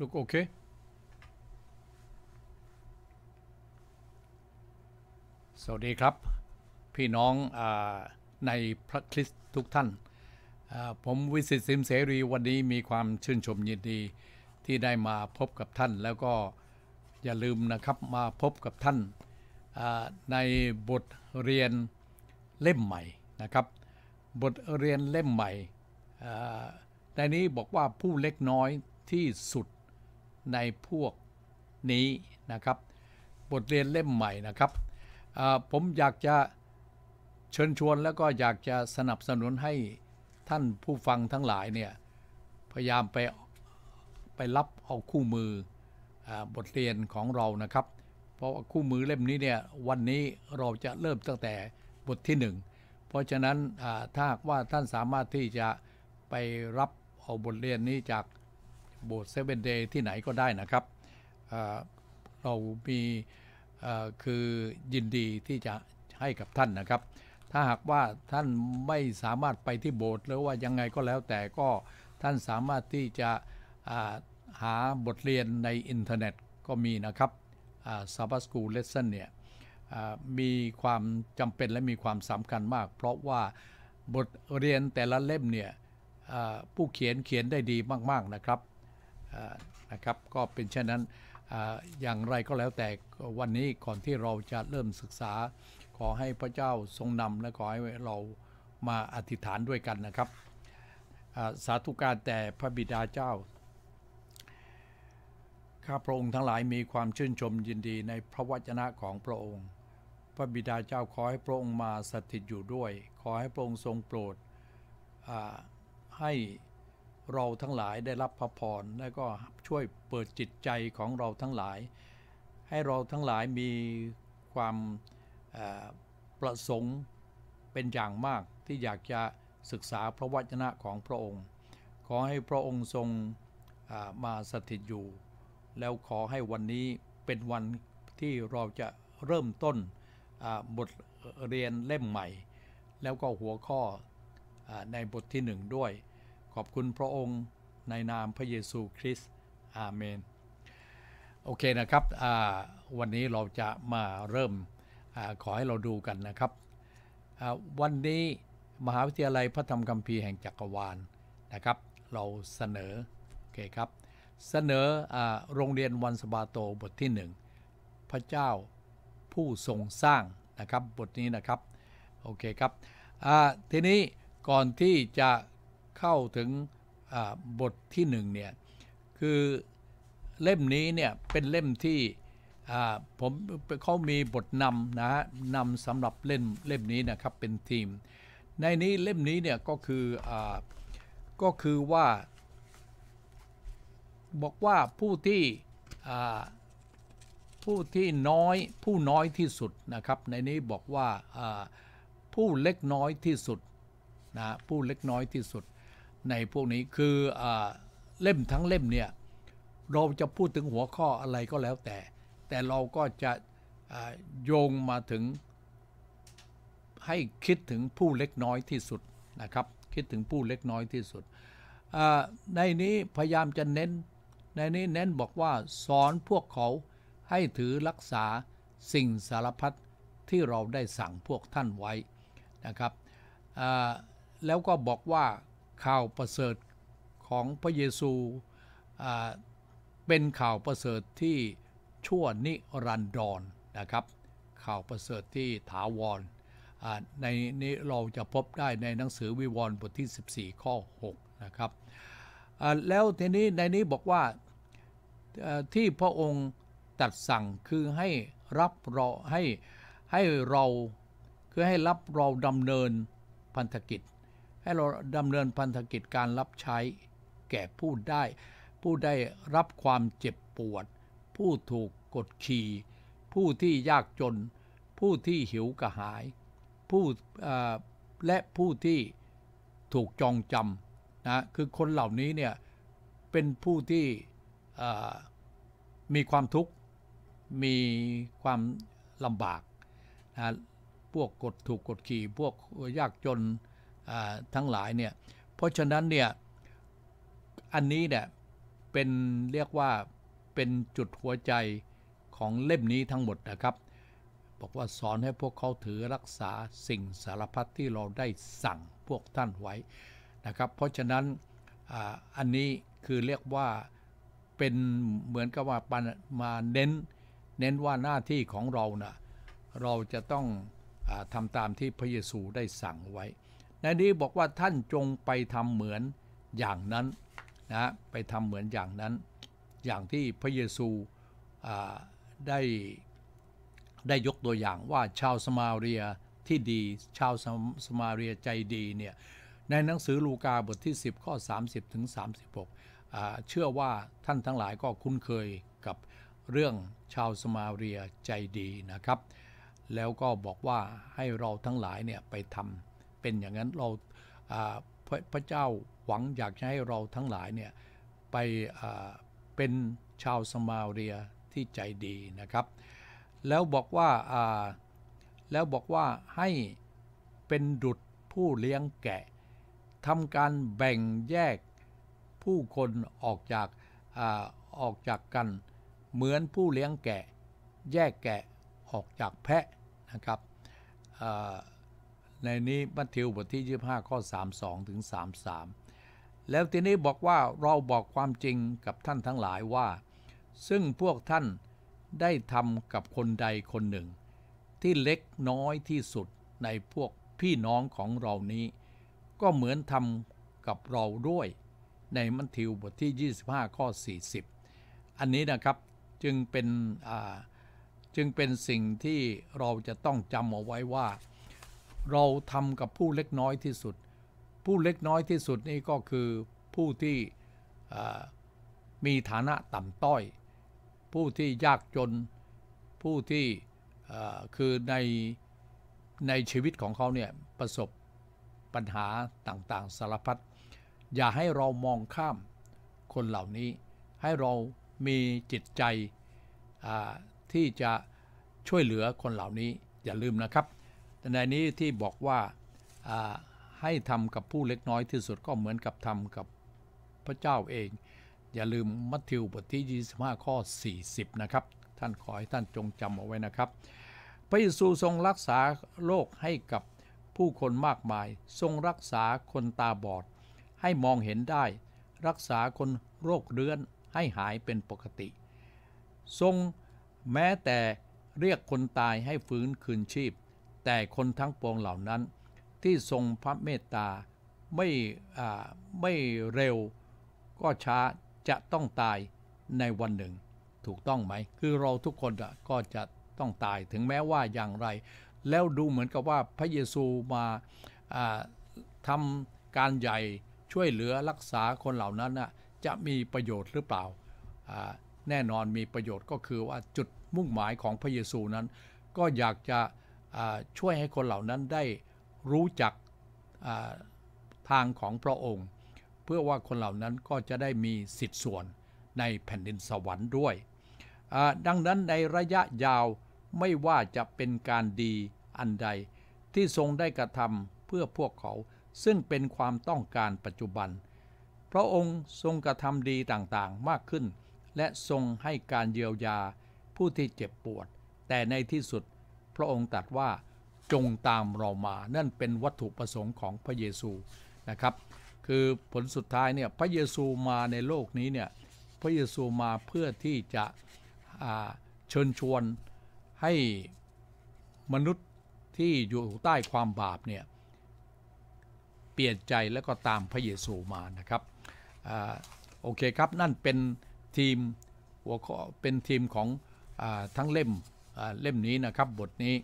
Look okay. สวัสดีครับ พี่น้องอในพระคริสต์ทุกท่าน ผมวิสิตสิมเสรีวันนี้มีความชื่นชมยินดีที่ได้มาพบกับท่าน แล้วก็อย่าลืมนะครับมาพบกับท่าน ในบทเรียนเล่มใหม่นะครับบทเรียนเล่มใหม่ในนี้บอกว่าผู้เล็กน้อยที่สุดในพวกนี้นะครับ บทเรียนเล่มใหม่นะครับ ผมอยากจะเชิญชวนแล้วก็อยากจะสนับสนุนให้ท่านผู้ฟังทั้งหลายเนี่ยพยายามไปไปรับเอาคู่มือบทเรียนของเรานะครับ เพราะว่าคู่มือเล่มนี้เนี่ยวันนี้เราจะเริ่มตั้งแต่บทที่ 1 เพราะฉะนั้นถ้าว่าท่านสามารถที่จะไปรับเอาบทเรียนนี้จากโบสถ์เซเว่นเดย์ที่ไหนก็ได้นะครับ เรามีคือยินดีที่จะให้กับท่านนะครับ ถ้าหากว่าท่านไม่สามารถไปที่โบสถ์หรือว่ายังไงก็แล้วแต่ก็ท่านสามารถที่จะหาบทเรียนในอินเทอร์เน็ตก็มีนะครับซาบัสกูเลสเซนเนี่ยมีความจำเป็นและมีความสำคัญมาก เพราะว่าบทเรียนแต่ละเล่มเนี่ยผู้เขียนเขียนได้ดีมาก ๆนะครับนะครับ ก็เป็นเช่นนั้นอย่างไรก็แล้วแต่วันนี้ก่อนที่เราจะเริ่มศึกษาขอให้พระเจ้าทรงนำและขอให้เรามาอธิษฐานด้วยกันนะครับสาธุการแต่พระบิดาเจ้าข้าพระองค์ทั้งหลายมีความชื่นชมยินดีในพระวจนะของพระองค์พระบิดาเจ้าขอให้พระองค์มาสถิตอยู่ด้วย ขอให้พระองค์ทรงโปรดให้เราทั้งหลายได้รับพระพรและก็ช่วยเปิดจิตใจของเราทั้งหลาย ให้เราทั้งหลายมีความประสงค์เป็นอย่างมากที่อยากจะศึกษาพระวจนะของพระองค์ ขอให้พระองค์ทรงมาสถิตอยู่ แล้วขอให้วันนี้เป็นวันที่เราจะเริ่มต้นบทเรียนเล่มใหม่ แล้วก็หัวข้อในบทที่หนึ่งด้วยขอบคุณพระองค์ในนามพระเยซูคริสต์ อาเมน โอเคนะครับ วันนี้เราจะมาเริ่มอขอให้เราดูกันนะครับ วันนี้มหาวิทยาลัยพระธรรมคัมภีร์แห่งจักรวาลนะครับ เราเสนอ โอเคครับ เสนออโรงเรียนวันสบาโตบทที่ 1 พระเจ้าผู้ทรงสร้างนะครับ บทนี้นะครับ โอเคครับ ทีนี้ก่อนที่จะเข้าถึงบทที่หนึ่งเนี่ย คือเล่มนี้เนี่ยเป็นเล่มที่ผมเขามีบทนำนะฮะนำสำหรับเล่มเล่มนี้นะครับ เป็นทีม ในนี้เล่มนี้เนี่ย ก็คืออก็คือว่าบอกว่าผู้ที่ผู้ที่น้อยผู้น้อยที่สุดนะครับในนี้บอกว่าผู้เล็กน้อยที่สุดนะผู้เล็กน้อยที่สุดในพวกนี้คืออเล่มทั้งเล่มเนี่ยเราจะพูดถึงหัวข้ออะไรก็แล้วแต่ แต่เราก็จะโยงมาถึงให้คิดถึงผู้เล็กน้อยที่สุดนะครับคิดถึงผู้เล็กน้อยที่สุดในนี้พยายามจะเน้นในนี้เน้นบอกว่าสอนพวกเขาให้ถือรักษาสิ่งสารพัดที่เราได้สั่งพวกท่านไว้นะครับแล้วก็บอกว่าข่าวประเสริฐของพระเยซูเป็นข่าวประเสริฐที่ชั่วนิรันดรนนะครับข่าวประเสริฐที่ถาวรในนี้เราจะพบได้ในหนังสือวิวรณ์บทที่ 14ข้อ6นะครับแล้วทีนี้ในนี้บอกว่าที่พระองค์ตัดสั่งคือให้รับเราให้ให้เราคือให้รับเราดำเนินพันธกิจให้เราดำเนินพันธกิจการรับใช้แก่ผู้ได้ ผู้ได้รับความเจ็บปวด ผู้ถูกกดขี่ ผู้ที่ยากจน ผู้ที่หิวกระหายผู้และผู้ที่ถูกจองจำนะคือคนเหล่านี้เนี่ยเป็นผู้ที่มีความทุกข์ มีความลำบากนะพวกกดถูกกดขี่ พวกยากจนทั้งหลายเนี่ย เพราะฉะนั้นเนี่ย อันนี้เนี่ยเป็นเรียกว่าเป็นจุดหัวใจของเล่มนี้ทั้งหมดนะครับ บอกว่าสอนให้พวกเขาถือรักษาสิ่งสารพัดที่เราได้สั่งพวกท่านไว้นะครับ เพราะฉะนั้นอันนี้คือเรียกว่าเป็นเหมือนกับว่ามาเน้น เน้นว่าหน้าที่ของเรานะ่ะเราจะต้องอทำตามที่พระเยซูได้สั่งไว้ในนี้บอกว่าท่านจงไปทำเหมือนอย่างนั้น นะ ไปทำเหมือนอย่างนั้น อย่างที่พระเยซูได้ ได้ยกตัวอย่างว่าชาวสมาเรียที่ดี ชาวสมาเรียใจดี เนี่ย ในหนังสือลูกาบทที่ 10ข้อ30ถึง 36เชื่อว่าท่านทั้งหลายก็คุ้นเคยกับเรื่องชาวสมาเรียใจดีนะครับ แล้วก็บอกว่าให้เราทั้งหลายเนี่ยไปทำเป็นอย่างนั้นเราพระพระเจ้าหวังอยากจะให้เราทั้งหลายเนี่ยไปเป็นชาวสมาเรียที่ใจดีนะครับ แล้วบอกว่าแล้วบอกว่าให้เป็นดุจผู้เลี้ยงแกะทำการแบ่งแยกผู้คนออกจากออกจากกันเหมือนผู้เลี้ยงแกะแยกแกะออกจากแพะนะครับในนี้มัทธิวบทที่ 25 ข้อ 32 ถึง 33 แล้วทีนี้บอกว่าเราบอกความจริงกับท่านทั้งหลายว่า ซึ่งพวกท่านได้ทำกับคนใดคนหนึ่ง ที่เล็กน้อยที่สุดในพวกพี่น้องของเรานี้ ก็เหมือนทำกับเราด้วยในมัทธิวบทที่25 ข้อ 40 อันนี้นะครับจึงเป็นจึงเป็นสิ่งที่เราจะต้องจำเอาไว้ว่าเราทำกับผู้เล็กน้อยที่สุด ผู้เล็กน้อยที่สุดนี่ ก็คือผู้ที่มีฐานะต่ำต้อย ผู้ที่ยากจน ผู้ที่คือใน ในชีวิตของเขาเนี่ย ประสบปัญหาต่างๆ สารพัด อย่าให้เรามองข้ามคนเหล่านี้ ให้เรามีจิตใจที่จะช่วยเหลือคนเหล่านี้ อย่าลืมนะครับแต่ในนี้ที่บอกว่าให้ทำกับผู้เล็กน้อยที่สุดก็เหมือนกับทำกับพระเจ้าเอง อย่าลืมมัทธิวบทที่25ข้อ40 นะครับ ท่านขอให้ท่านจงจำเอาไว้นะครับ พระเยซูทรงรักษาโรคให้กับผู้คนมากมาย ทรงรักษาคนตาบอดให้มองเห็นได้รักษาคนโรคเรื้อนให้หายเป็นปกติ ทรงแม้แต่เรียกคนตายให้ฟื้นคืนชีพแต่คนทั้งปวงเหล่านั้นที่ทรงพระเมตตาไม่ไม่เร็วก็ช้าจะต้องตายในวันหนึ่งถูกต้องไหม คือเราทุกคนก็จะต้องตายถึงแม้ว่าอย่างไร แล้วดูเหมือนกับว่าพระเยซูมาทำการใหญ่ช่วยเหลือรักษาคนเหล่านั้นนะจะมีประโยชน์หรือเปล่า แน่นอนมีประโยชน์ก็คือว่าจุดมุ่งหมายของพระเยซูนั้น ก็อยากจะช่วยให้คนเหล่านั้นได้รู้จักทางของพระองค์ เพื่อว่าคนเหล่านั้นก็จะได้มีสิทธิส่วนในแผ่นดินสวรรค์ด้วยดังนั้นในระยะยาวไม่ว่าจะเป็นการดีอันใด ที่ทรงได้กระทำเพื่อพวกเขาซึ่งเป็นความต้องการปัจจุบัน พระองค์ทรงกระทำดีต่างๆมากขึ้น และทรงให้การเยียวยาผู้ที่เจ็บปวด แต่ในที่สุดพระองค์ตรัสว่าจงตามเรามานั่นเป็นวัตถุประสงค์ของพระเยซูนะครับคือผลสุดท้ายเนี่ยพระเยซูมาในโลกนี้เนี่ยพระเยซูมาเพื่อที่จะเชิญชวนให้มนุษย์ที่อยู่ใต้ความบาปเนี่ยเปลี่ยนใจแล้วก็ตามพระเยซูมานะครับอโอเคครับนั่นเป็นทีมหัวข้อเป็นทีมของอทั้งเล่มเล่มนี้นะครับบทนี้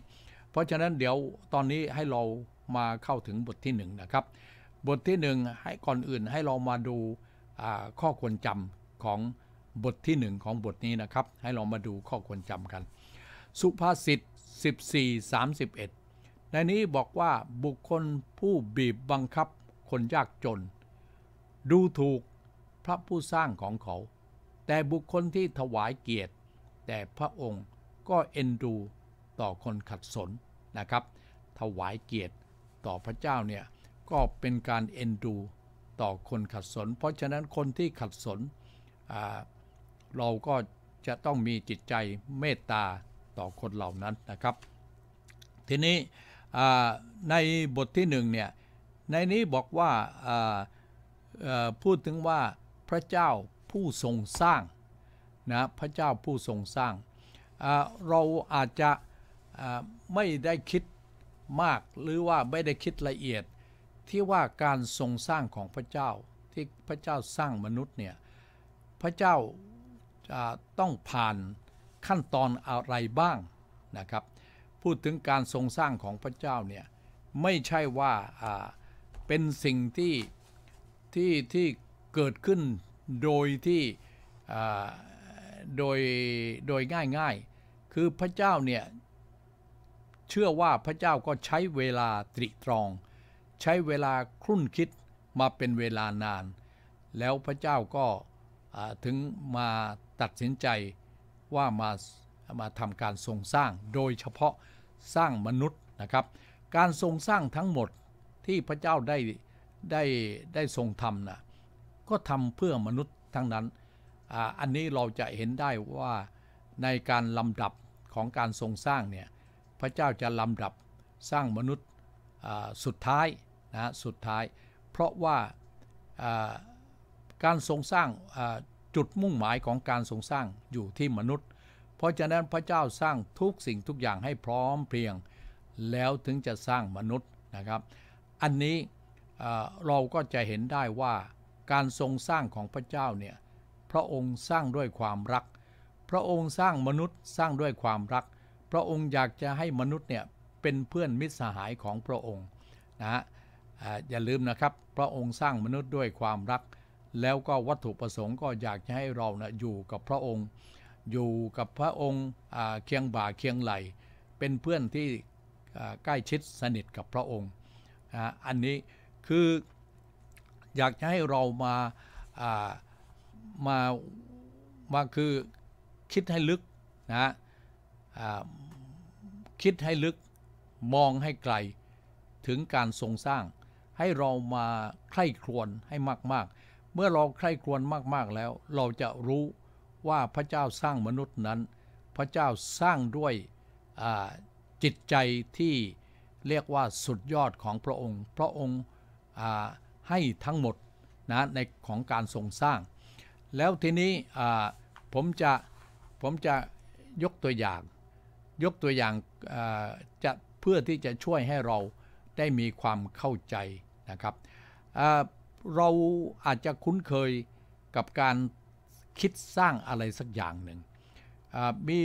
เพราะฉะนั้นเดี๋ยวตอนนี้ให้เรามาเข้าถึงบทที่1นนะครับบทที่1ให้ก่อนอื่นให้เรามาดูข้อควรจำของบทที่1ของบทนี้นะครับ ให้เรามาดูข้อควรจำกัน สุภาษิต14 31 ในนี้บอกว่าบุคคลผู้บีบบังคับคนยากจน ดูถูกพระผู้สร้างของเขา แต่บุคคลที่ถวายเกียรติแต่พระองค์ก็เอ็นดูต่อคนขัดสน นะครับ ถวายเกียรติต่อพระเจ้าเนี่ย ก็เป็นการเอ็นดูต่อคนขัดสน เพราะฉะนั้นคนที่ขัดสน เราก็จะต้องมีจิตใจเมตตาต่อคนเหล่านั้นนะครับ ทีนี้ในบทที่หนึ่งเนี่ย ในนี้บอกว่าพูดถึงว่าพระเจ้าผู้ทรงสร้างนะพระเจ้าผู้ทรงสร้างเราอาจจะไม่ได้คิดมากหรือว่าไม่ได้คิดละเอียดที่ว่าการทรงสร้างของพระเจ้าที่พระเจ้าสร้างมนุษย์เนี่ยพระเจ้าจะต้องผ่านขั้นตอนอะไรบ้างนะครับพูดถึงการทรงสร้างของพระเจ้าเนี่ยไม่ใช่ว่าเป็นสิ่งที่ที่ที่เกิดขึ้นโดยที่โดยโดยง่ายคือพระเจ้าเนี่ย เชื่อว่าพระเจ้าก็ใช้เวลาตริตรอง ใช้เวลาครุ่นคิดมาเป็นเวลานาน แล้วพระเจ้าก็ถึงมาตัดสินใจว่ามามาทำการทรงสร้างโดยเฉพาะสร้างมนุษย์นะครับ การทรงสร้างทั้งหมดที่พระเจ้าได้ได้ได้ทรงทำนะก็ทำเพื่อมนุษย์ทั้งนั้นออันนี้เราจะเห็นได้ว่าในการลำดับของการทรงสร้างเนี่ยพระเจ้าจะลำดับสร้างมนุษย์สุดท้ายนะสุดท้าย เพราะว่าการทรงสร้างจุดมุ่งหมายของการทรงสร้างอยู่ที่มนุษย์ เพราะฉะนั้นพระเจ้าสร้างทุกสิ่งทุกอย่างให้พร้อมเพรียง แล้วถึงจะสร้างมนุษย์นะครับอันนี้เราก็จะเห็นได้ว่าการทรงสร้างของพระเจ้าเนี่ยพระองค์สร้างด้วยความรักพระองค์สร้างมนุษย์สร้างด้วยความรัก พระองค์อยากจะให้มนุษย์ เนี่ย เป็นเพื่อนมิตรสหาย ของพระองค์ นะฮะอย่าลืมนะครับพระองค์สร้างมนุษย์ด้วยความรัก แล้วก็วัตถุประสงค์ก็อยากจะให้เรานะอยู่กับพระองค์อยู่กับพระองค์เคียงบ่าเคียงไหลเป็นเพื่อนที่ใกล้ชิดสนิทกับพระองค์อันนี้คืออยากจะให้เรามามามาคือคิดให้ลึกนะคิดให้ลึก มองให้ไกลถึงการทรงสร้าง ให้เรามาใคร่ครวญให้มาก ๆ เมื่อเราใคร่ครวญมากๆแล้วเราจะรู้ว่าพระเจ้าสร้างมนุษย์นั้น พระเจ้าสร้างด้วยจิตใจที่เรียกว่าสุดยอดของพระองค์ พระองค์ให้ทั้งหมดนะในของการทรงสร้าง แล้วทีนี้ผมจะผมจะยกตัวอย่าง ยกตัวอย่างจะเพื่อที่จะช่วยให้เราได้มีความเข้าใจนะครับเราอาจจะคุ้นเคยกับการคิดสร้างอะไรสักอย่างหนึ่งมี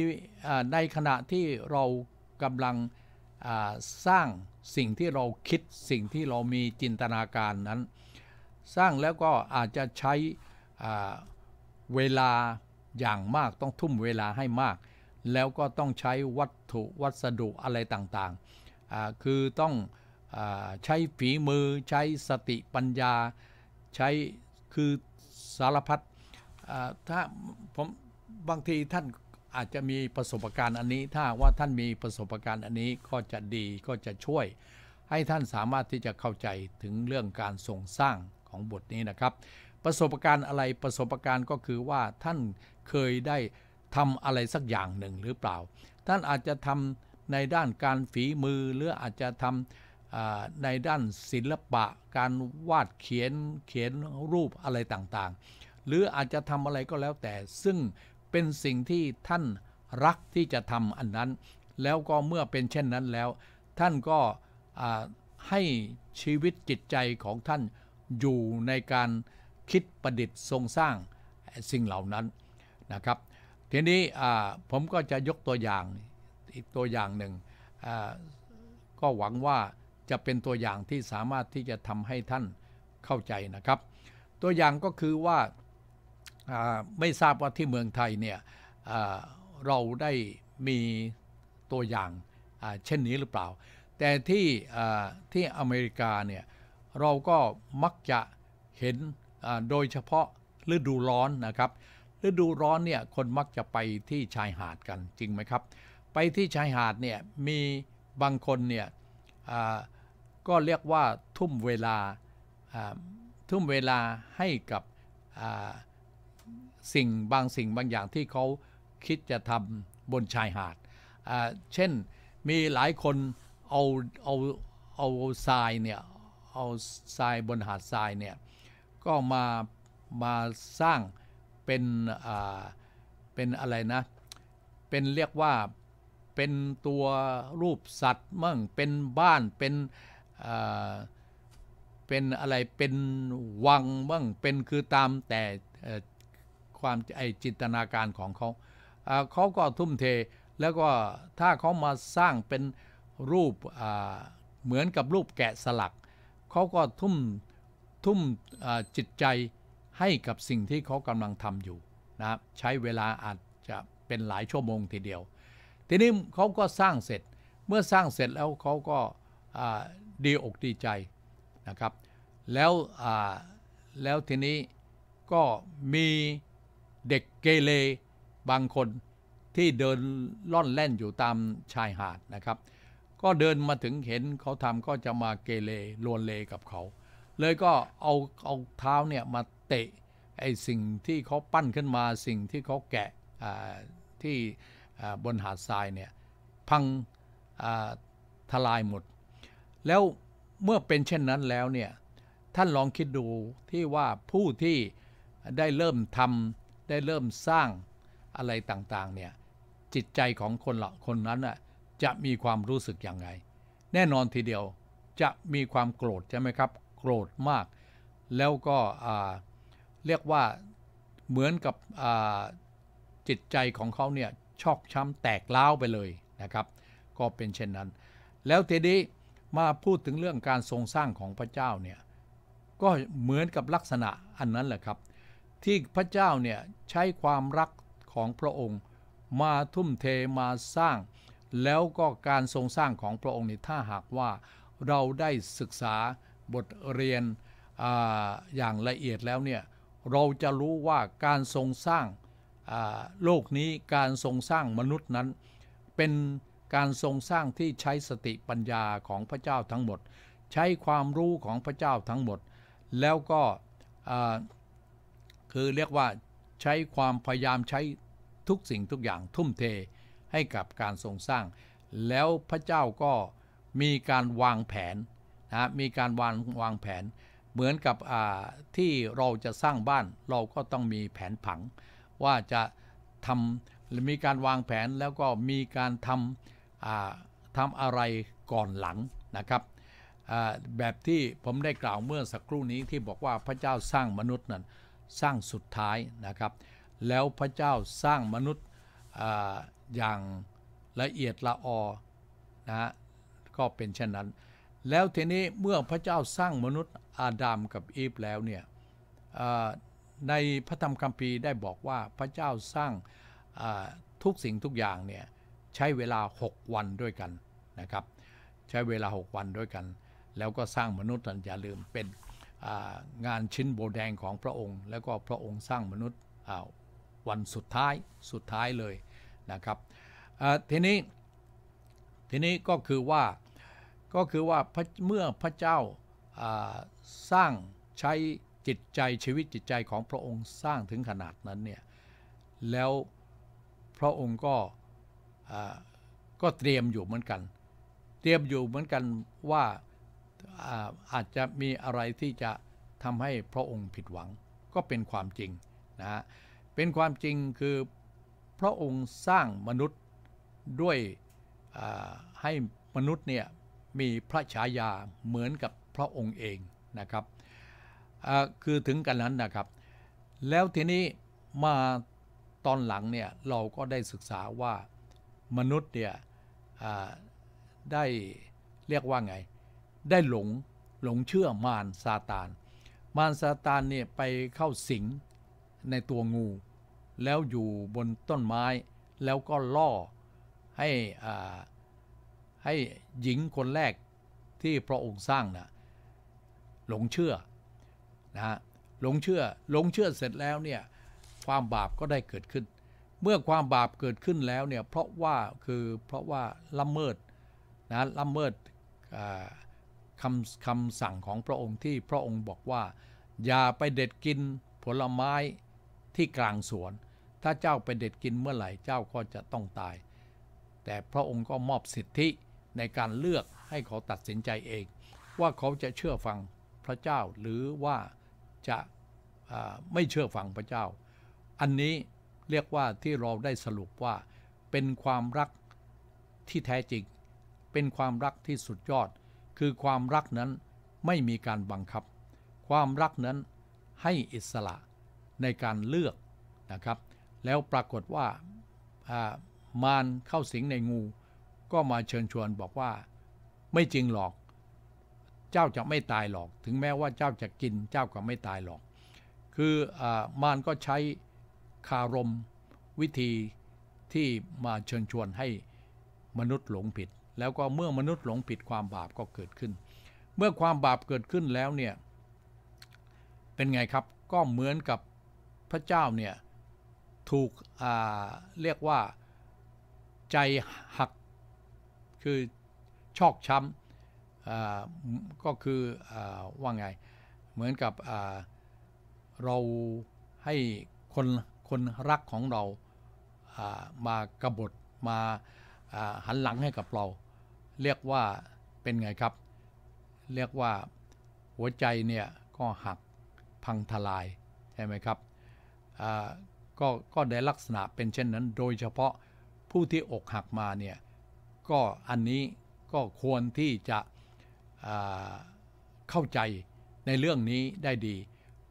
ในขณะที่เรากำลังสร้างสิ่งที่เราคิดสิ่งที่เรามีจินตนาการนั้น สร้างแล้วก็อาจจะใช้เวลาอย่างมากต้องทุ่มเวลาให้มาก แล้วก็ต้องใช้วัตถุวัสดุอะไรต่างๆ คือต้องอใช้ฝีมือใช้สติปัญญา ใช้คือสารพัดถ้าผมบางทีท่านอาจจะมีประสบการณ์อันนี้ถ้าว่าท่านมีประสบการณ์อันนี้ก็จะดีก็จะช่วย ให้ท่านสามารถที่จะเข้าใจถึงเรื่องการทรงสร้างของบทนี้นะครับประสบการณ์อะไรประสบการณ์ก็คือว่าท่านเคยได้ทำอะไรสักอย่างหนึ่งหรือเปล่า ท่านอาจจะทำในด้านการฝีมือหรืออาจจะทำในด้านศิลปะการวาดเขียนเขียนรูปอะไรต่างๆ หรืออาจจะทำอะไรก็แล้วแต่ ซึ่งเป็นสิ่งที่ท่านรักที่จะทำอันนั้น แล้วก็เมื่อเป็นเช่นนั้นแล้ว ท่านก็ให้ชีวิตจิตใจของท่านอยู่ในการคิดประดิษฐ์ทรงสร้างสิ่งเหล่านั้นนะครับทีนี้ผมก็จะยกตัวอย่างอีกตัวอย่างหนึ่งก็หวังว่าจะเป็นตัวอย่างที่สามารถที่จะทำให้ท่านเข้าใจนะครับตัวอย่างก็คือว่าไม่ทราบว่าที่เมืองไทยเนี่ยเราได้มีตัวอย่างเช่นนี้หรือเปล่า แต่ที่ที่อเมริกาเนี่ยเราก็มักจะเห็นโดยเฉพาะฤดูร้อนนะครับ ฤดูร้อนเนี่ยคนมักจะไปที่ชายหาดกันจริงไหมครับ ไปที่ชายหาดเนี่ยมีบางคนเนี่ยก็เรียกว่าทุ่มเวลาทุ่มเวลาให้กับสิ่งบางสิ่งบางอย่างที่เขาคิดจะทำบนชายหาด เช่นมีหลายคนเอาเอาเอาทรายเนี่ยเอาทราย บนหาดทรายเนี่ยก็มามาสร้างเป็นอ่าเป็นอะไรนะ เป็นเรียกว่าเป็นตัวรูปสัตว์มั่งเป็นบ้านเป็นอ่าเป็นอะไรเป็นวังมั่งเป็นคือตามแต่ความไอจินตนาการของเขา เขาก็ทุ่มเทแล้วก็ถ้าเขามาสร้างเป็นรูปเหมือนกับรูปแกะสลักเขาก็ทุ่มทุ่มจิตใจให้กับสิ่งที่เขากำลังทำอยู่นะใช้เวลาอาจจะเป็นหลายชั่วโมงทีเดียว ทีนี้เขาก็สร้างเสร็จ เมื่อสร้างเสร็จแล้วเขาก็ดีอกดีใจนะครับแล้วแล้วทีนี้ก็มีเด็กเกเรบางคนที่เดินล่อนแล่นอยู่ตามชายหาดนะครับ ก็เดินมาถึงเห็นเขาทำก็จะมาเกเรลวนเลกับเขาเลยก็เอาเอาเท้าเนี่ยมาเตะไอ้สิ่งที่เขาปั้นขึ้นมาสิ่งที่เขาแกะที่บนหาดทรายเนี่ยพังทลายหมด แล้วเมื่อเป็นเช่นนั้นแล้วเนี่ยท่านลองคิดดูที่ว่าผู้ที่ได้เริ่มทำได้เริ่มสร้างอะไรต่างๆเนี่ยจิตใจของคนละคนนั้นะจะมีความรู้สึกอย่างไรแน่นอนทีเดียวจะมีความโกรธใช่ไหมครับรธมาก แล้วก็เรียกว่าเหมือนกับจิตใจของเขาเนี่ยชอกช้ำแตกเล้าไปเลยนะครับ ก็เป็นเช่นนั้น แล้วทีนี้มาพูดถึงเรื่องการทรงสร้างของพระเจ้าเนี่ย ก็เหมือนกับลักษณะอันนั้นแหละครับ ที่พระเจ้าเนี่ยใช้ความรักของพระองค์มาทุ่มเทมาสร้าง แล้วก็การทรงสร้างของพระองค์นี่ถ้าหากว่าเราได้ศึกษาบทเรียนออย่างละเอียดแล้วเนี่ยเราจะรู้ว่าการทรงสร้างโลกนี้การทรงสร้างมนุษย์นั้น เป็นการทรงสร้างที่ใช้สติปัญญาของพระเจ้าทั้งหมดใช้ความรู้ของพระเจ้าทั้งหมด แล้วก็คือเรียกว่าใช้ความพยายามใช้ทุกสิ่งทุกอย่างทุ่มเทให้กับการทรงสร้าง แล้วพระเจ้าก็มีการวางแผนนะมีการวางวางแผนเหมือนกับที่เราจะสร้างบ้านเราก็ต้องมีแผนผัง ว่าจะทำมีการวางแผนแล้วก็มีการทำทำอะไรก่อนหลังนะครับแบบที่ผมได้กล่าวเมื่อสักครู่นี้ที่บอกว่าพระเจ้าสร้างมนุษย์นั้นสร้างสุดท้ายนะครับ แล้วพระเจ้าสร้างมนุษย์อย่างละเอียดละออนะก็เป็นเช่นนั้นแล้วทีนี้เมื่อพระเจ้าสร้างมนุษย์อาดัมกับอีฟแล้วเนี่ยในพระธรรมคัมภีร์ได้บอกว่าพระเจ้าสร้างทุกสิ่งทุกอย่างเนี่ยใช้เวลา 6 วันด้วยกันนะครับใช้เวลา 6 วันด้วยกัน แล้วก็สร้างมนุษย์อย่าลืมเป็นงานชิ้นโบแดงของพระองค์ แล้วก็พระองค์สร้างมนุษย์วันสุดท้ายสุดท้ายเลยนะครับทีนี้ทีนี้ก็คือว่าก็คือว่าเมื่อพระเจ้าสร้างใช้จิตใจชีวิตจิตใจของพระองค์สร้างถึงขนาดนั้นเนี่ยแล้วพระองค์ก็ก็เตรียมอยู่เหมือนกัน เตรียมอยู่เหมือนกันว่าอาจจะมีอะไรที่จะทำให้พระองค์ผิดหวังก็เป็นความจริงนะะเป็นความจริงคือพระองค์สร้างมนุษย์ด้วยให้มนุษย์เนี่ยมีพระฉายาเหมือนกับพระองค์เองนะครับ คือถึงกันนั้นนะครับ แล้วทีนี้มาตอนหลังเนี่ย เราก็ได้ศึกษาว่ามนุษย์เนี่ยได้เรียกว่าไง ได้หลงหลงเชื่อมารซาตาน มารซาตานเนี่ยไปเข้าสิง ในตัวงู แล้วอยู่บนต้นไม้แล้วก็ล่อให้อ่าให้หญิงคนแรกที่พระองค์สร้างนะหลงเชื่อนะหลงเชื่อหลงเชื่อเสร็จแล้วเนี่ยความบาปก็ได้เกิดขึ้น เมื่อความบาปเกิดขึ้นแล้วเนี่ยเพราะว่าคือเพราะว่าละเมิดนะละเมิดคำคำสั่งของพระองค์ที่พระองค์บอกว่าอย่าไปเด็ดกินผลไม้ที่กลางสวน ถ้าเจ้าไปเด็ดกินเมื่อไหร่เจ้าก็จะต้องตาย แต่พระองค์ก็มอบสิทธิในการเลือกให้เขาตัดสินใจเอง ว่าเขาจะเชื่อฟังพระเจ้าหรือว่าจะไม่เชื่อฟังพระเจ้า อันนี้เรียกว่าที่เราได้สรุปว่าเป็นความรักที่แท้จริงเป็นความรักที่สุดยอด คือความรักนั้นไม่มีการบังคับ ความรักนั้นให้อิสระในการเลือกนะครับ แล้วปรากฏว่ามารเข้าสิงในงูก็มาเชิญชวนบอกว่าไม่จริงหรอกเจ้าจะไม่ตายหรอกถึงแม้ว่าเจ้าจะกินเจ้าก็ไม่ตายหรอก คืออมารก็ใช้คารม วิธีที่มาเชิญชวนให้มนุษย์หลงผิด แล้วก็เมื่อมนุษย์หลงผิดความบาปก็เกิดขึ้น เมื่อความบาปเกิดขึ้นแล้วเนี่ยเป็นไงครับก็เหมือนกับพระเจ้าเนี่ยถูกเรียกว่าใจหักคือชอกช้ำก็คืออว่าไงเหมือนกับเราให้คนคนรักของเรามากระบฏมาหันหลังให้กับเรา เรียกว่าเป็นไงครับ เรียกว่าหัวใจเนี่ยก็หักพังทลายใช่ไหมครับก็ก็ได้ลักษณะเป็นเช่นนั้นโดยเฉพาะผู้ที่อกหักมาเนี่ยก็อันนี้ก็ควรที่จะเข้าใจในเรื่องนี้ได้ดี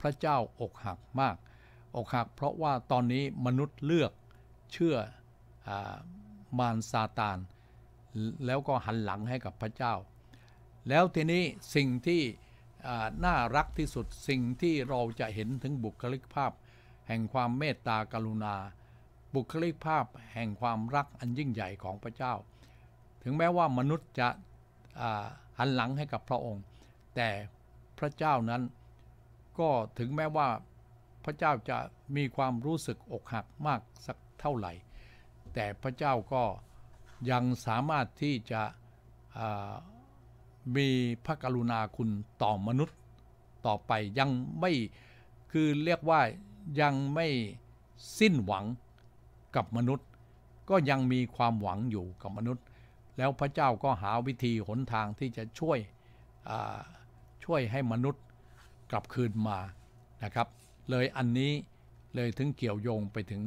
พระเจ้าอกหักมาก อกหักเพราะว่าตอนนี้มนุษย์เลือกเชื่ออมารซาตานแล้วก็หันหลังให้กับพระเจ้า แล้วทีนี้สิ่งที่น่ารักที่สุดสิ่งที่เราจะเห็นถึงบุคลิกภาพ แห่งความเมตตากรุณา บุคลิกภาพ แห่งความรักอันยิ่งใหญ่ของพระเจ้าถึงแม้ว่ามนุษย์จะหันหลังให้กับพระองค์ แต่พระเจ้านั้นก็ถึงแม้ว่าพระเจ้าจะมีความรู้สึกอกหักมากสักเท่าไหร่ แต่พระเจ้าก็ยังสามารถที่จะมีพระกรุณาคุณต่อมนุษย์ต่อไป ยังไม่คือเรียกว่ายังไม่สิ้นหวังกับมนุษย์ ก็ยังมีความหวังอยู่กับมนุษย์แล้วพระเจ้าก็หาวิธีหนทางที่จะช่วยช่วยให้มนุษย์กลับคืนมา นะครับ เลยอันนี้เลยถึงเกี่ยวโยงไปถึง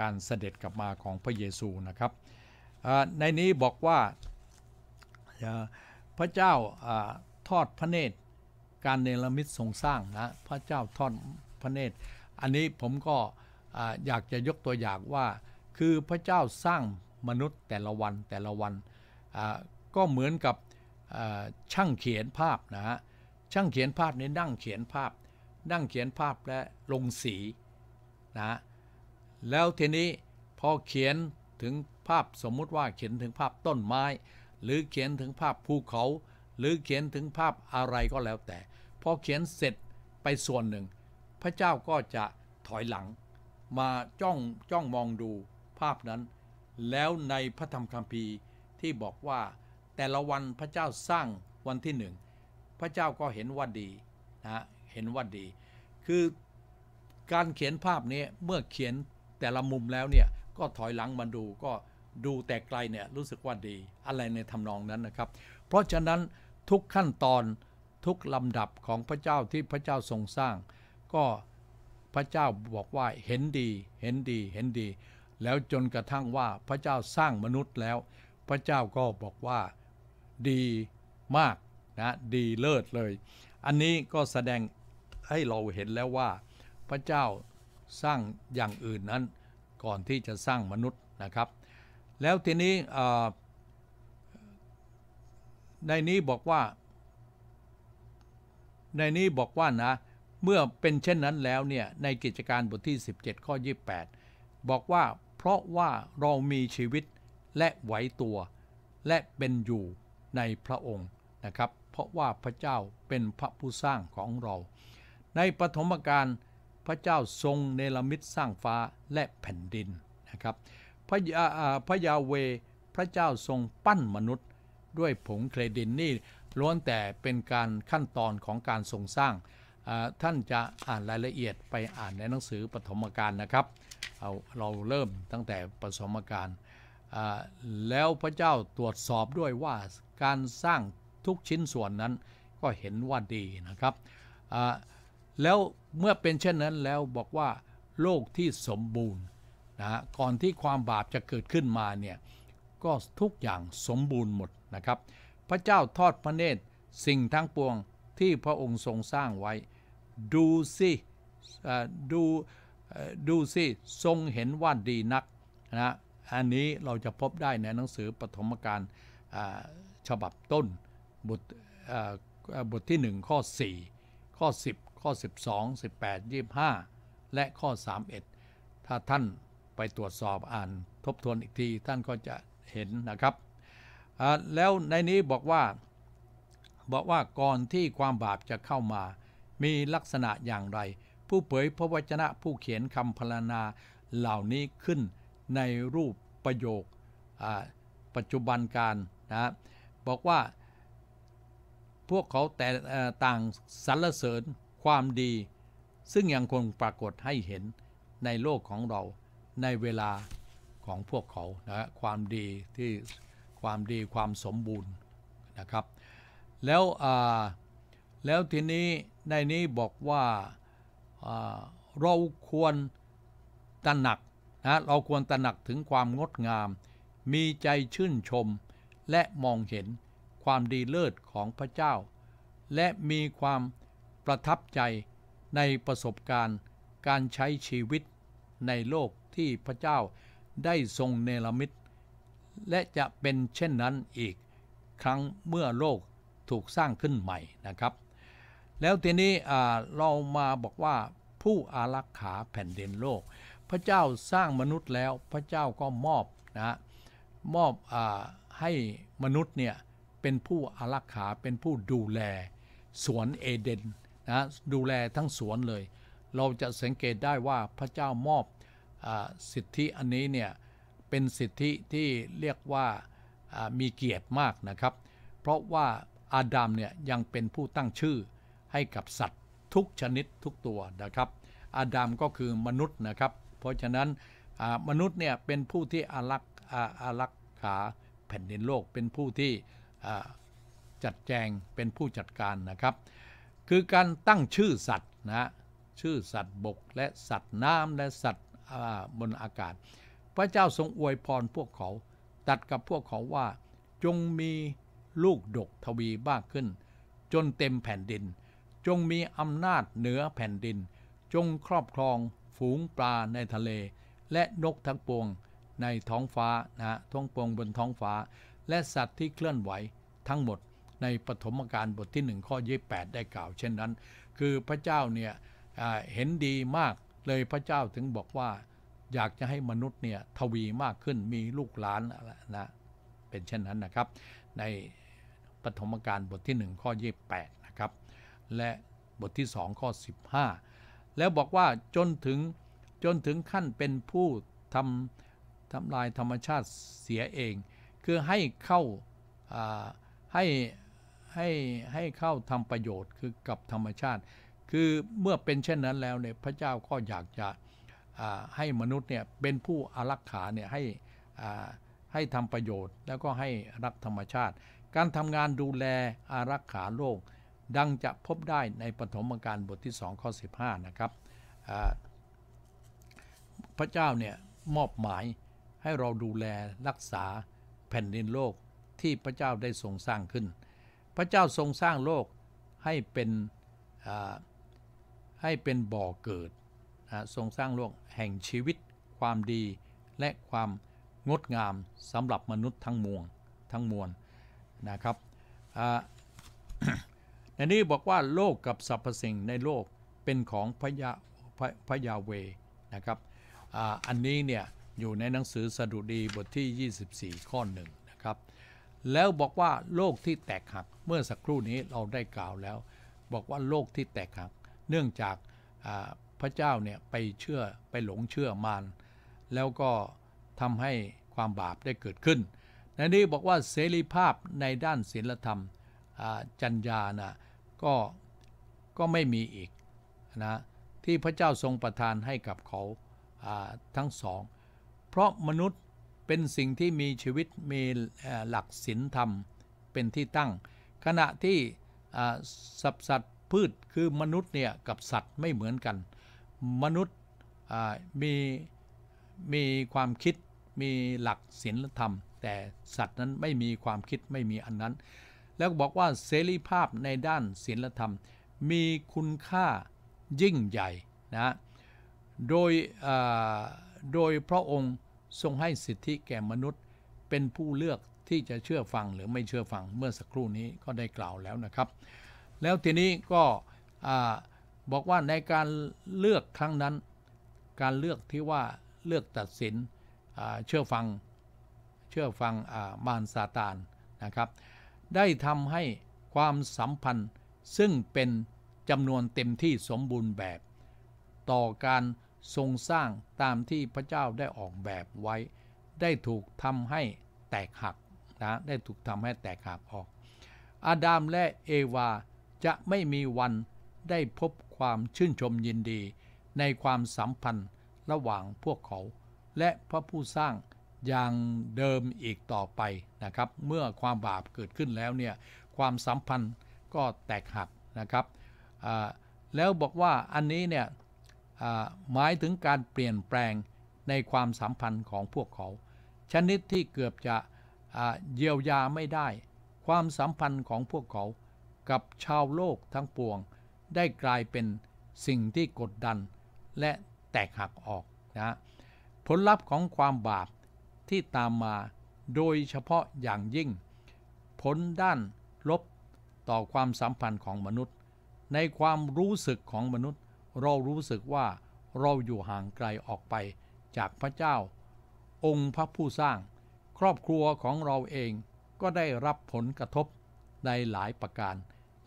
การเสด็จกลับมาของพระเยซูนะครับ ในนี้บอกว่าพระเจ้าทอดพระเนตร การเนรมิตทรงสร้างนะ พระเจ้าทอดพระเนตร อันนี้ผมก็อยากจะยกตัวอย่างว่าคือพระเจ้าสร้างมนุษย์แต่ละวันแต่ละวันก็เหมือนกับช่างเขียนภาพนะฮะ ช่างเขียนภาพนี่นั่งเขียนภาพนั่งเขียนภาพและลงสีนะแล้วทีนี้พอเขียนถึงภาพสมมุติว่าเขียนถึงภาพต้นไม้ หรือเขียนถึงภาพภูเขา หรือเขียนถึงภาพอะไรก็แล้วแต่ พอเขียนเสร็จไปส่วนหนึ่ง พระเจ้าก็จะถอยหลังมาจ้องจ้องมองดูภาพนั้น แล้วในพระธรรมคัมภีร์ที่บอกว่าแต่ละวันพระเจ้าสร้างวันที่หนึ่งพระเจ้าก็เห็นว่าดีนะเห็นว่าดี คือการเขียนภาพนี้เมื่อเขียนแต่ละมุมแล้วเนี่ยก็ถอยหลังมาดูก็ดูแต่ไกลเนี่ยรู้สึกว่าดีอะไรในทำนองนั้นนะครับ เพราะฉะนั้นทุกขั้นตอนทุกลำดับของพระเจ้าที่พระเจ้าทรงสร้าง ก็พระเจ้าบอกว่าเห็นดีเห็นดีเห็นดี แล้วจนกระทั่งว่าพระเจ้าสร้างมนุษย์แล้วพระเจ้าก็บอกว่าดีมากนะดีเลิศเลย อันนี้ก็แสดงให้เราเห็นแล้วว่า พระเจ้าสร้างอย่างอื่นนั้นก่อนที่จะสร้างมนุษย์นะครับ แล้วทีนี้ในนี้บอกว่าในนี้บอกว่านะเมื่อเป็นเช่นนั้นแล้วเนี่ยในกิจการบทที่17ข้อ28 บอกว่าเพราะว่าเรามีชีวิตและไหวตัวและเป็นอยู่ในพระองค์นะครับ เพราะว่าพระเจ้าเป็นพระผู้สร้างของเรา ในปฐมกาลพระเจ้าทรงเนรมิตสร้างฟ้าและแผ่นดินนะครับพระยาพระยาเวพระเจ้าทรงปั้นมนุษย์ด้วยผงเคลดินนี่ล้วนแต่เป็นการขั้นตอนของการทรงสร้าง ท่านจะอ่านรายละเอียดไปอ่านในหนังสือปฐมกาลนะครับเเราเริ่มตั้งแต่ปฐมกาลแล้วพระเจ้าตรวจสอบด้วยว่าการสร้างทุกชิ้นส่วนนั้นก็เห็นว่าดีนะครับแล้วเมื่อเป็นเช่นนั้นแล้วบอกว่าโลกที่สมบูรณ์นะก่อนที่ความบาปจะเกิดขึ้นมาเนี่ยก็ทุกอย่างสมบูรณ์หมดนะครับ พระเจ้าทอดพระเนตรสิ่งทั้งปวงที่พระองค์ทรงสร้างไว้ ดูสิดูดูสิทรงเห็นว่าดีนักนะอันนี้เราจะพบได้ในหนังสือปฐมกาลฉบับต้นบทบทที่1ข้อ 4 ข้อ 10 ข้อ 12 18 25 และข้อ 31 ถ้าท่านไปตรวจสอบอ่านทบทวนอีกที ท่านก็จะเห็นนะครับ แล้วในนี้บอกว่าบอกว่าก่อนที่ความบาปจะเข้ามามีลักษณะอย่างไร ผู้เผยพระวจนะผู้เขียนคำพรรณนาเหล่านี้ขึ้นในรูปประโยคปัจจุบันการนะบอกว่าพวกเขาแต่ต่างสรรเสริญความดี ซึ่งยังคงปรากฏให้เห็นในโลกของเราในเวลาของพวกเขานะความดีที่ความดีความสมบูรณ์นะครับ แล้วแล้วทีนี้ในนี้บอกว่าเราควรตระหนักนะเราควรตระหนักถึงความงดงาม มีใจชื่นชมและมองเห็นความดีเลิศของพระเจ้า และมีความประทับใจในประสบการณ์การใช้ชีวิตในโลกที่พระเจ้าได้ทรงเนรมิต และจะเป็นเช่นนั้นอีกครั้งเมื่อโลกถูกสร้างขึ้นใหม่นะครับ แล้วทีนี้เรามาบอกว่าผู้อารักขาแผ่นดินโลกพระเจ้าสร้างมนุษย์แล้วพระเจ้าก็มอบนะมอบอให้มนุษย์เนี่ยเป็นผู้อารักขาเป็นผู้ดูแล สวนเอเดนนะดูแลทั้งสวนเลยเราจะสังเกตได้ว่าพระเจ้ามอบอสิทธิอันนี้เนี่ยเป็นสิทธิที่เรียกว่ามีเกียรติมากนะครับ เพราะว่าอาดัมเนี่ยยังเป็นผู้ตั้งชื่อให้กับสัตว์ทุกชนิดทุกตัวนะครับ อาดัมก็คือมนุษย์นะครับเพราะฉะนั้นมนุษย์เนี่ยเป็นผู้ที่อารักอารักขาแผ่นดินโลกเป็นผู้ที่จัดแจงเป็นผู้จัดการนะครับ คือการตั้งชื่อสัตว์นะชื่อสัตว์บกและสัตว์น้ำและสัตว์บนอากาศพระเจ้าทรงอวยพรพวกเขาตัดกับพวกเขาว่าจงมีลูกดกทวีบ้าขึ้น จนเต็มแผ่นดิน จงมีอำนาจเหนือแผ่นดิน จงครอบครองฝูงปลาในทะเลและนกทั้งปวงในท้องฟ้านะท้องปวงบนท้องฟ้า และสัตว์ที่เคลื่อนไหวทั้งหมดในปฐมกาลบทที่ 1ข้อ28ได้กล่าว เช่นนั้น คือพระเจ้าเนี่ยเห็นดีมากเลยพระเจ้าถึงบอกว่าอยากจะให้มนุษย์เนี่ยทวีมากขึ้นมีลูกหลานนะเป็นเช่นนั้นนะครับ ในปฐมกาลบทที่ 1ข้อ28นะครับและบทที่2ข้อ15แล้วบอกว่าจนถึง จนถึงขั้นเป็นผู้ทำทำลายธรรมชาติเสียเอง คือให้เข้าให้ให้ให้เข้าทำประโยชน์คือกับธรรมชาติ คือเมื่อเป็นเช่นนั้นแล้วเนี่ยพระเจ้าก็อยากจะให้มนุษย์เนี่ยเป็นผู้อารักขาเนี่ยให้ให้ทำประโยชน์แล้วก็ให้รักธรรมชาติ การทำงานดูแลอารักขาโลกดังจะพบได้ในปฐมกาลบทที่2ข้อ 15 นะครับ พระเจ้าเนี่ย มอบหมายให้เราดูแลรักษาแผ่นดินโลกที่พระเจ้าได้ทรงสร้างขึ้น พระเจ้าทรงสร้างโลกให้เป็นให้เป็นบ่อเกิดทรงสร้างโลกแห่งชีวิตความดีและความงดงามสำหรับมนุษย์ทั้งมวลทั้งมวลนะครับอันนี้บอกว่าโลกกับสรรพสิ่งในโลกเป็นของพยาพพยาเวนะครับ อันนี้เนี่ยอยู่ในหนังสือสดุดีบทที่ 24 ข้อหนึ่งนะครับแล้วบอกว่าโลกที่แตกหัก เมื่อสักครู่นี้เราได้กล่าวแล้ว บอกว่าโลกที่แตกหัก เนื่องจากพระเจ้าเนี่ยไปเชื่อไปหลงเชื่อมารแล้วก็ทำให้ความบาปได้เกิดขึ้นในนี้บอกว่าเสรีภาพในด้านศีลธรรมจัญญานะก็ ก็ไม่มีอีกนะ ที่พระเจ้าทรงประทานให้กับเขาทั้งสอง เพราะมนุษย์เป็นสิ่งที่มีชีวิตมีหลักศีลธรรมเป็นที่ตั้ง ขณะที่สับสัตว์พืชคือมนุษย์เนี่ยกับสัตว์ไม่เหมือนกัน มนุษย์มี มีความคิดมีหลักศีลธรรม แต่สัตว์นั้นไม่มีความคิด ไม่มีอันนั้นแล้วบอกว่าเสรีภาพในด้านศีลธรรมมีคุณค่ายิ่งใหญ่นะ โดยโดยพระองค์ทรงให้สิทธิแก่มนุษย์เป็นผู้เลือกที่จะเชื่อฟังหรือไม่เชื่อฟังเมื่อสักครู่นี้ก็ได้กล่าวแล้วนะครับ แล้วทีนี้ก็บอกว่าในการเลือกครั้งนั้นการเลือกที่ว่าเลือกตัดสินเชื่อฟังเชื่อฟังมารซาตานนะครับได้ทำให้ความสัมพันธ์ ซึ่งเป็นจำนวนเต็มที่สมบูรณ์แบบ ต่อการทรงสร้างตามที่พระเจ้าได้ออกแบบไว้ ได้ถูกทำให้แตกหักนะได้ถูกทำให้แตกหักออก อาดามและเอวาจะไม่มีวันได้พบความชื่นชมยินดีในความสัมพันธ์ระหว่างพวกเขาและพระผู้สร้างอย่างเดิมอีกต่อไปนะครับ เมื่อความบาปเกิดขึ้นแล้วเนี่ย ความสัมพันธ์ก็แตกหักนะครับ แล้วบอกว่าอันนี้เนี่ยหมายถึงการเปลี่ยนแปลงในความสัมพันธ์ของพวกเขา ชนิดที่เกือบจะเยียวยาไม่ได้ ความสัมพันธ์ของพวกเขา กับชาวโลกทั้งปวง ได้กลายเป็นสิ่งที่กดดันและแตกหักออกนะ ผลลัพธ์ของความบาปที่ตามมาโดยเฉพาะอย่างยิ่ง ผลด้านลบต่อความสัมพันธ์ของมนุษย์ ในความรู้สึกของมนุษย์ เรารู้สึกว่าเราอยู่ห่างไกลออกไปจากพระเจ้า องค์พระผู้สร้าง ครอบครัวของเราเองก็ได้รับผลกระทบในหลายประการ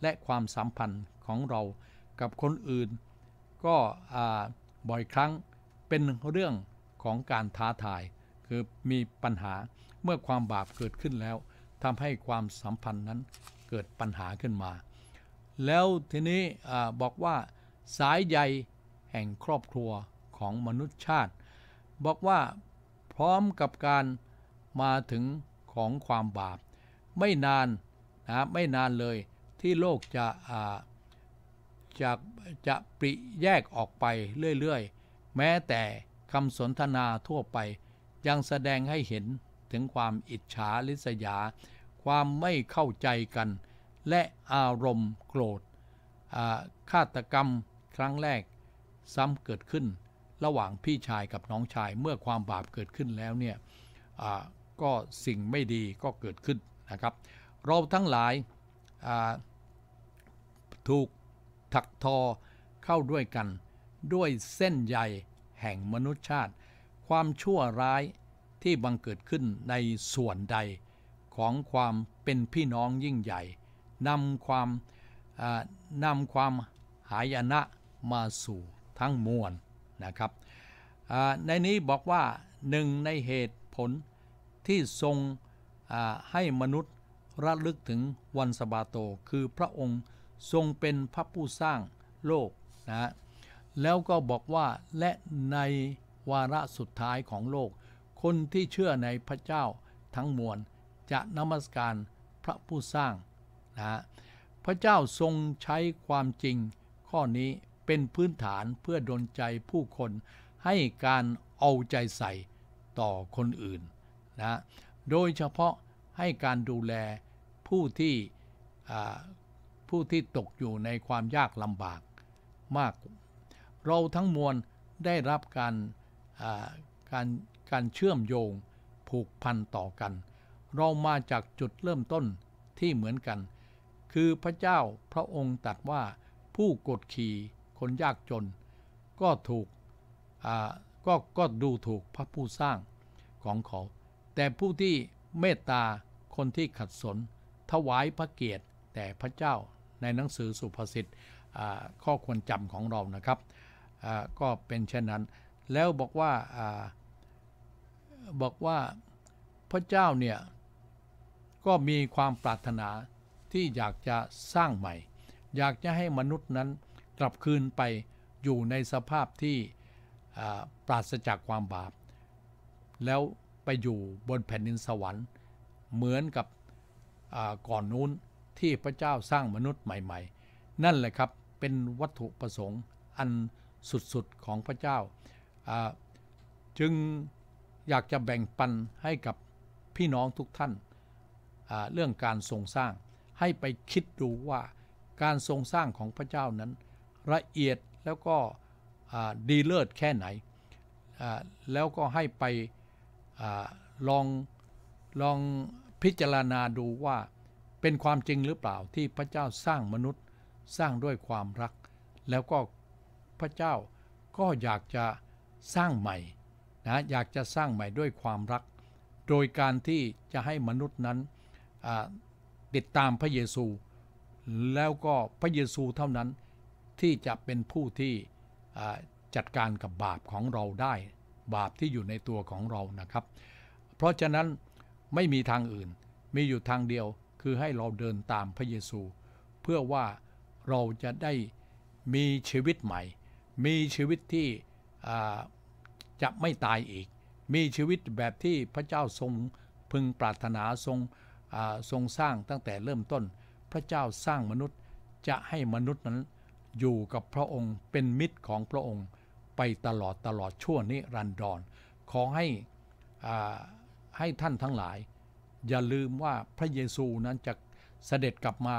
และความสัมพันธ์ของเรากับคนอื่น ก็บ่อยครั้งเป็นเรื่องของการท้าทายคือมีปัญหาเมื่อความบาปเกิดขึ้นแล้วทำให้ความสัมพันธ์นั้นเกิดปัญหาขึ้นมา แล้วทีนี้บอกว่าสายใยแห่งครอบครัวของมนุษยชาติ บอกว่าพร้อมกับการมาถึงของความบาปไม่นานนะไม่นานเลยที่โลกจะจะจะปริแยกออกไปเรื่อยๆ แม้แต่คำสนทนาทั่วไปยังแสดงให้เห็นถึงความอิจฉาลิษยา ความไม่เข้าใจกัน และอารมณ์โกรธฆาตกรรมครั้งแรกซ้ำเกิดขึ้น ระหว่างพี่ชายกับน้องชายเมื่อความบาปเกิดขึ้นแล้วเนี่ยก็สิ่งไม่ดีก็เกิดขึ้นนะครับเราทั้งหลายถูกถักทอเข้าด้วยกันด้วยเส้นใยแห่งมนุษยชาติความชั่วร้ายที่บังเกิดขึ้นในส่วนใดของความเป็นพี่น้องยิ่งใหญ่นำความนำความหายนะมาสู่ทั้งมวลนะครับในนี้บอกว่าหนึ่งในเหตุผลที่ทรงให้มนุษย์ระลึกถึงวันสบาโต คือพระองค์ทรงเป็นพระผู้สร้างโลกนะแล้วก็บอกว่าและในวาระสุดท้ายของโลก คนที่เชื่อในพระเจ้าทั้งมวลจะนมัสการพระผู้สร้างนะพระเจ้าทรงใช้ความจริง ข้อนี้เป็นพื้นฐานเพื่อดลใจผู้คนให้การเอาใจใส่ต่อคนอื่นนะโดยเฉพาะให้การดูแลผู้ที่ผู้ที่ตกอยู่ในความยากลำบากมาก เราทั้งมวลได้รับการการการเชื่อมโยงผูกพันต่อกัน เรามาจากจุดเริ่มต้นที่เหมือนกัน คือพระเจ้าพระองค์ตัดว่าผู้กดขี่คนยากจนก็ถูกก็ก็ดูถูกพระผู้สร้างของเขา แต่ผู้ที่เมตตา คนที่ขัดสน ถวายพระเกียรติแต่พระเจ้าในหนังสือสุภาษิตข้อควรจำของเรานะครับ ก็เป็นเช่นนั้นแล้วบอกว่า บอกว่าพระเจ้าเนี่ยก็มีความปรารถนาที่อยากจะสร้างใหม่ อยากจะให้มนุษย์นั้นกลับคืนไปอยู่ในสภาพที่ปราศจากความบาป แล้วไปอยู่บนแผ่นดินสวรรค์ เหมือนกับก่อนนู้นที่พระเจ้าสร้างมนุษย์ใหม่ ๆ นั่นแหละครับเป็นวัตถุประสงค์อันสุดๆของพระเจ้าจึงอยากจะแบ่งปันให้กับพี่น้องทุกท่านเรื่องการทรงสร้าง ให้ไปคิดดูว่าการทรงสร้างของพระเจ้านั้น ละเอียดแล้วก็ดีเลิศแค่ไหน แล้วก็ให้ไปอลองลองพิจารณาดูว่าเป็นความจริงหรือเปล่าที่พระเจ้าสร้างมนุษย์สร้างด้วยความรัก แล้วก็พระเจ้าก็อยากจะสร้างใหม่ นะ อยากจะสร้างใหม่ด้วยความรัก โดยการที่จะให้มนุษย์นั้นติดตามพระเยซู แล้วก็พระเยซูเท่านั้นที่จะเป็นผู้ที่จัดการกับบาปของเราได้บาปที่อยู่ในตัวของเรานะครับ เพราะฉะนั้นไม่มีทางอื่น มีอยู่ทางเดียว คือให้เราเดินตามพระเยซู เพื่อว่าเราจะได้มีชีวิตใหม่ มีชีวิตที่จะไม่ตายอีก มีชีวิตแบบที่พระเจ้าทรงพึงปรารถนาทรงทรงสร้างตั้งแต่เริ่มต้น พระเจ้าสร้างมนุษย์จะให้มนุษย์นั้นอยู่กับพระองค์เป็นมิตรของพระองค์ไปตลอดตลอดชั่วนิรันดรขอให้ให้ท่านทั้งหลาย อย่าลืมว่าพระเยซูนั้นจะเสด็จกลับมา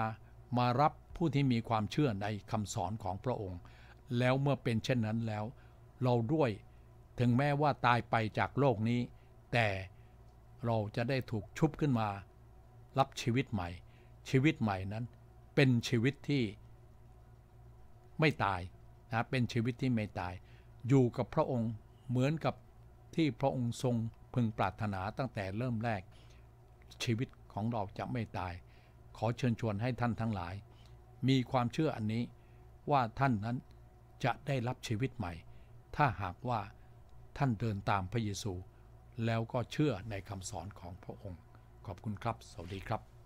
มารับผู้ที่มีความเชื่อในคำสอนของพระองค์ แล้วเมื่อเป็นเช่นนั้นแล้วเราด้วยถึงแม้ว่าตายไปจากโลกนี้ แต่เราจะได้ถูกชุบขึ้นมา รับชีวิตใหม่ ชีวิตใหม่นั้นเป็นชีวิตที่ไม่ตายนะ เป็นชีวิตที่ไม่ตาย อยู่กับพระองค์เหมือนกับที่พระองค์ทรงพึงปรารถนาตั้งแต่เริ่มแรก ชีวิตของเราจะไม่ตาย ขอเชิญชวนให้ท่านทั้งหลาย มีความเชื่ออันนี้ว่าท่านนั้นจะได้รับชีวิตใหม่ถ้าหากว่าท่านเดินตามพระเยซู แล้วก็เชื่อในคำสอนของพระองค์ ขอบคุณครับ สวัสดีครับ